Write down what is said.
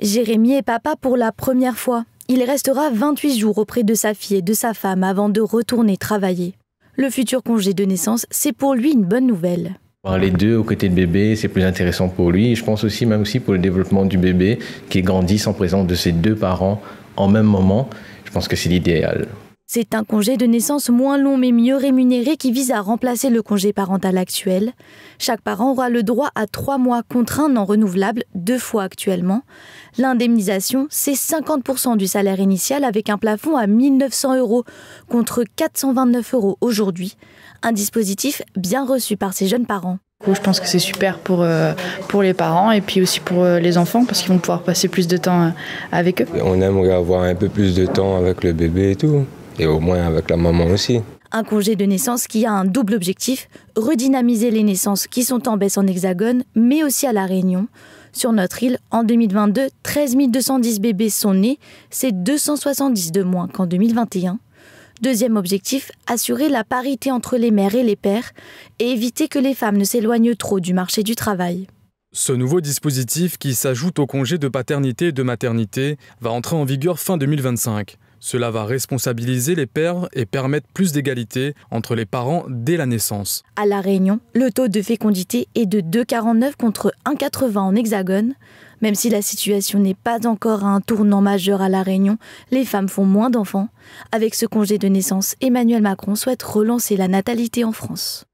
Jérémy est papa pour la première fois. Il restera 28 jours auprès de sa fille et de sa femme avant de retourner travailler. Le futur congé de naissance, c'est pour lui une bonne nouvelle. Les deux aux côtés de bébé, c'est plus intéressant pour lui. Je pense aussi, même aussi pour le développement du bébé qui grandit en présence de ses deux parents en même moment. Je pense que c'est l'idéal. C'est un congé de naissance moins long mais mieux rémunéré qui vise à remplacer le congé parental actuel. Chaque parent aura le droit à trois mois contre un non renouvelable, deux fois actuellement. L'indemnisation, c'est 50% du salaire initial avec un plafond à 1900 euros contre 429 euros aujourd'hui. Un dispositif bien reçu par ces jeunes parents. Je pense que c'est super pour, euh, pour les parents et puis aussi pour euh, les enfants parce qu'ils vont pouvoir passer plus de temps euh, avec eux. On aimerait avoir un peu plus de temps avec le bébé et tout et au moins avec la maman aussi. Un congé de naissance qui a un double objectif, redynamiser les naissances qui sont en baisse en hexagone, mais aussi à La Réunion. Sur notre île, en 2022, 13 210 bébés sont nés, c'est 270 de moins qu'en 2021. Deuxième objectif, assurer la parité entre les mères et les pères et éviter que les femmes ne s'éloignent trop du marché du travail. Ce nouveau dispositif, qui s'ajoute au congé de paternité et de maternité, va entrer en vigueur fin 2025. Cela va responsabiliser les pères et permettre plus d'égalité entre les parents dès la naissance. À La Réunion, le taux de fécondité est de 2,49 contre 1,80 en hexagone. Même si la situation n'est pas encore à un tournant majeur à La Réunion, les femmes font moins d'enfants. Avec ce congé de naissance, Emmanuel Macron souhaite relancer la natalité en France.